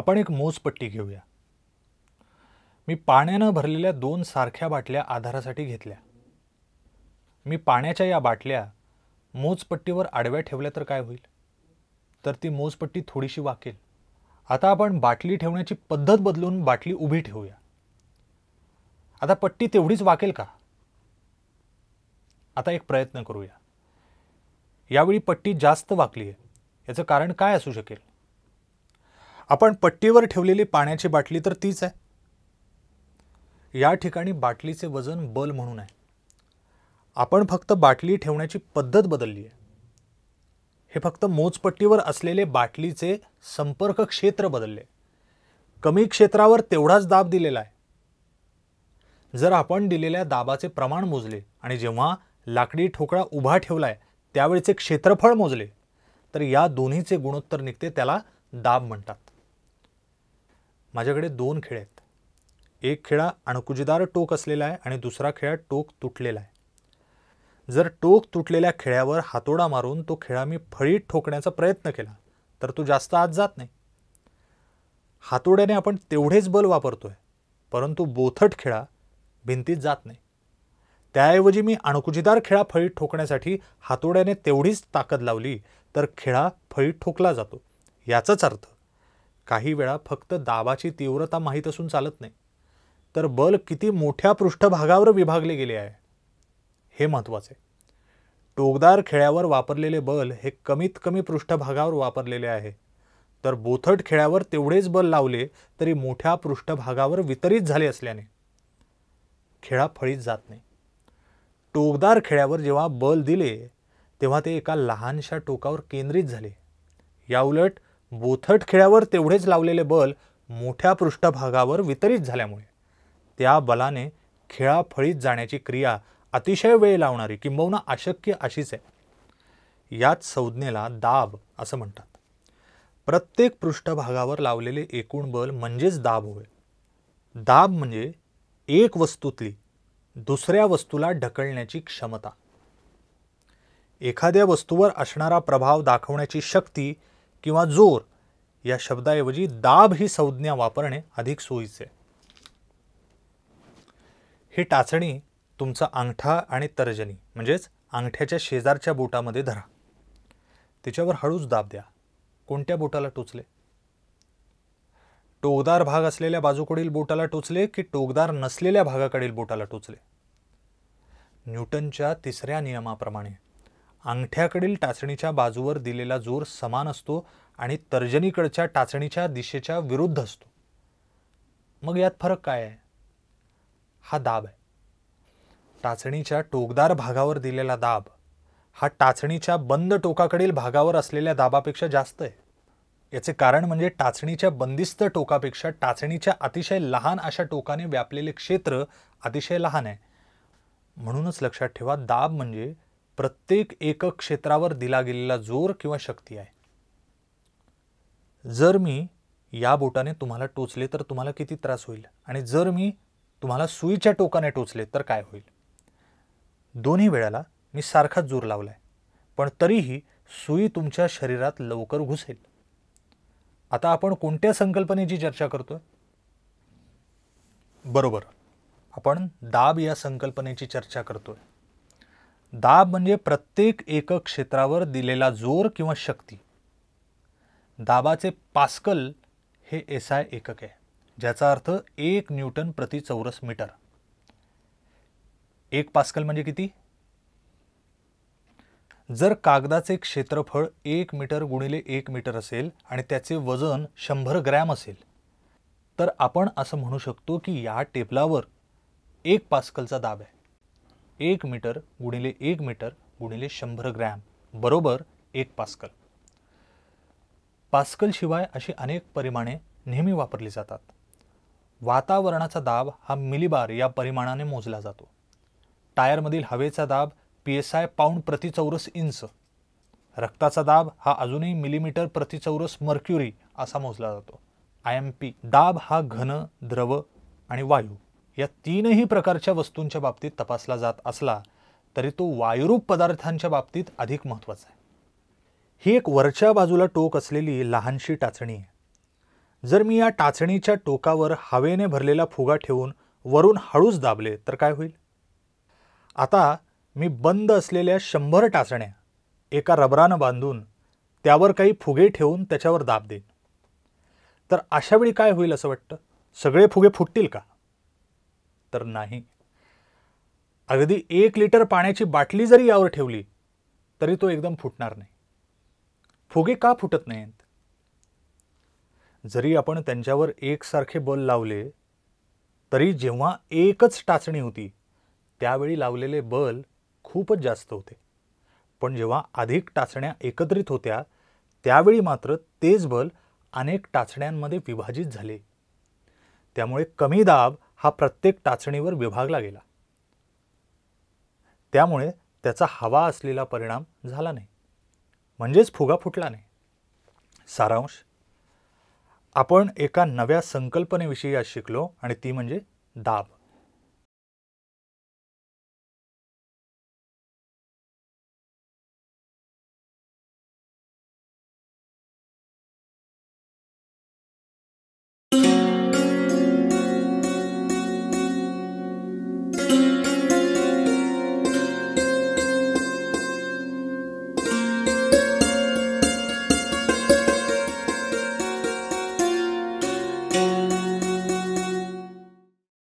आपण एक मोजपट्टी घेऊया मी पाण्यानं भरलेल्या दोन सारख्या बाटल्या आधारासाठी घेतल्या मी पाण्याच्या या बाटल्या मोजपट्टीवर आडव्या ठेवल्या तर काय होईल तर ती मोजपट्टी थोडीशी वाकेल आता आपण बाटली ठेवण्याची पद्धत बदलून बाटली उभी ठेवूया आता पट्टी तेवढीच वाकेल का आता एक प्रयत्न करूया यावेळी पट्टी जास्त वाकली आहे याचं कारण काय असू शकेल आपण पट्टीवर ठेवलेली पाण्याची बाटली तर तीच आहे या ठिकाणी बाटलीचे वजन बल म्हणून आहे आपण फक्त बाटली ठेवण्याची पद्धत बदलली आहे हे फक्त मोजपट्टीवर असलेले बाटलीचे संपर्क क्षेत्र बदलले कमी क्षेत्रावर तेवढाच दाब दिलेला आहे जर आपण दिलेल्या दाबाचे प्रमाण मोजले आणि जेव्हा लाकडी ठोकळा उभा ठेवला आहे त्यावेळेचे क्षेत्रफळ मोजले तर या दोन्हीचे गुणोत्तर निघते त्याला दाब म्हणतात माझ्याकडे दोन खेळ आहेत एक खेळा अणकुजीदार टोक असलेला आहे आणि दुसरा खेळा टोक तुटलेला आहे जर टोक तुटलेल्या खेळ्यावर हातोडा मारून तो खेळा मी फळीत ठोकण्याचा प्रयत्न केला तर तो जास्त आत जात नाही हातोड्याने आपण तेवढेच बल वापरतो आहे परंतु बोथट खेळा भिंतीत जात नाही त्याऐवजी मी अणकुजीदार खेळा फळीत ठोकण्यासाठी हातोड्याने तेवढीच ताकद लावली तर खेळा फळीत ठोकला जातो याचाच अर्थ काही वेळा फक्त दाबाची तीव्रता माहीत असून चालत नाही तर बल किती मोठ्या पृष्ठभागावर विभागले गेले आहे हे महत्त्वाचे टोकदार खेळ्यावर वापरलेले बल हे कमीत कमी पृष्ठभागावर वापरलेले आहे तर बोथट खेळ्यावर तेवढेच बल लावले तरी मोठ्या पृष्ठभागावर वितरित झाले असल्याने खेळा फळीत जात नाही टोकदार खेळ्यावर जेव्हा बल दिले तेव्हा ते एका लहानशा टोकावर केंद्रित झाले याउलट बोथट खेळ्यावर तेवढेच लावलेले बल मोठ्या पृष्ठभागावर वितरित झाल्यामुळे त्या बलाने खेळाफळीत जाण्याची क्रिया अतिशय वेळ लावणारी किंबहुना अशक्य अशीच आहे याच संज्ञेला दाब असं म्हणतात प्रत्येक पृष्ठभागावर लावलेले एकूण बल म्हणजेच दाब होय दाब म्हणजे एक वस्तूतली दुसऱ्या वस्तूला ढकलण्याची क्षमता एखाद्या वस्तूवर असणारा प्रभाव दाखवण्याची शक्ती किंवा जोर या शब्दाऐवजी दाब ही संज्ञा वापरणे अधिक सोयीचे ही टाचणी तुमचा अंगठा आणि तर्जनी म्हणजेच अंगठ्याच्या शेजारच्या बोटामध्ये धरा तिच्यावर हळूच दाब द्या कोणत्या बोटाला टोचले टोकदार भाग असलेल्या बाजूकडील बोटाला टोचले की टोकदार नसलेल्या भागाकडील बोटाला टोचले न्यूटनच्या तिसऱ्या नियमाप्रमाणे अंगठ्याकडील टाचणीच्या बाजूवर दिलेला जोर समान असतो आणि तर्जनीकडच्या टाचणीच्या दिशेच्या विरुद्ध असतो मग यात फरक काय आहे हा दाब आहे टाचणीच्या टोकदार भागावर दिलेला दाब हा टाचणीच्या बंद टोकाकडील भागावर असलेल्या दाबापेक्षा जास्त आहे याचे कारण म्हणजे टाचणीच्या बंदिस्त टोकापेक्षा टाचणीच्या अतिशय लहान अशा टोकाने व्यापलेले क्षेत्र अतिशय लहान आहे म्हणूनच लक्षात ठेवा दाब म्हणजे प्रत्येक एकक क्षेत्रावर दिला गेलेला जोर किंवा शक्ती आहे जर मी या बोटाने तुम्हाला टोचले तर तुम्हाला किती त्रास होईल आणि जर मी तुम्हाला सुईच्या टोकाने टोचले तर काय होईल दोन्ही वेळाला मी सारखाच जोर लावला आहे पण तरीही सुई तुमच्या शरीरात लवकर घुसेल आता आपण कोणत्या संकल्पनेची चर्चा करतोय बरोबर आपण दाब या संकल्पनेची चर्चा करतोय दाब म्हणजे प्रत्येक एकक क्षेत्रावर दिलेला जोर किंवा शक्ती दाबाचे पास्कल हे एस आय एकक आहे ज्याचा अर्थ एक न्यूटन प्रति चौरस मीटर एक पास्कल म्हणजे किती जर कागदाचे क्षेत्रफळ एक मीटर गुणिले एक मीटर असेल आणि त्याचे वजन शंभर ग्रॅम असेल तर आपण असं म्हणू शकतो की या टेबलावर एक पास्कलचा दाब आहे एक मीटर गुणिले एक मीटर गुणिले शंभर ग्रॅम बरोबर एक पास्कल पास्कलशिवाय अशी अनेक परिमाणे नेहमी वापरली जातात वातावरणाचा दाब हा मिलीबार या परिमाणाने मोजला जातो टायरमधील हवेचा दाब पी एस आय पाऊंड प्रति इंच रक्ताचा दाब हा अजूनही मिलीमीटर प्रति मर्क्युरी असा मोजला जातो आय एम पी दाब हा घन द्रव आणि वायू या तीनही प्रकारच्या वस्तूंच्या बाबतीत तपासला जात असला तरी तो वायुरूप पदार्थांच्या बाबतीत अधिक महत्त्वाचा आहे ही एक वरच्या बाजूला टोक असलेली लहानशी टाचणी आहे जर मी या टाचणीच्या टोकावर हवेने भरलेला फुगा ठेवून वरून हळूच दाबले तर काय होईल आता मी बंद असलेल्या शंभर टाचण्या एका रबरानं बांधून त्यावर काही फुगे ठेवून त्याच्यावर दाब देईन तर अशावेळी काय होईल असं वाटतं सगळे फुगे फुटतील का तर नाही अगदी एक लिटर पाण्याची बाटली जरी यावर ठेवली तरी तो एकदम फुटणार नाही फुगे का फुटत नाहीत जरी आपण त्यांच्यावर एकसारखे बल लावले तरी जेव्हा एकच टाचणी होती त्यावेळी लावलेले बल खूपच जास्त होते पण जेव्हा अधिक टाचण्या एकत्रित होत्या त्यावेळी मात्र तेच बल अनेक टाचण्यांमध्ये विभाजित झाले त्यामुळे कमी दाब हा प्रत्येक टाचणीवर विभागला गेला त्यामुळे त्याचा हवा असलेला परिणाम झाला नाही म्हणजेच फुगा फुटला नाही सारांश आपण एका नव्या संकल्पनेविषयी आज शिकलो आणि ती म्हणजे दाब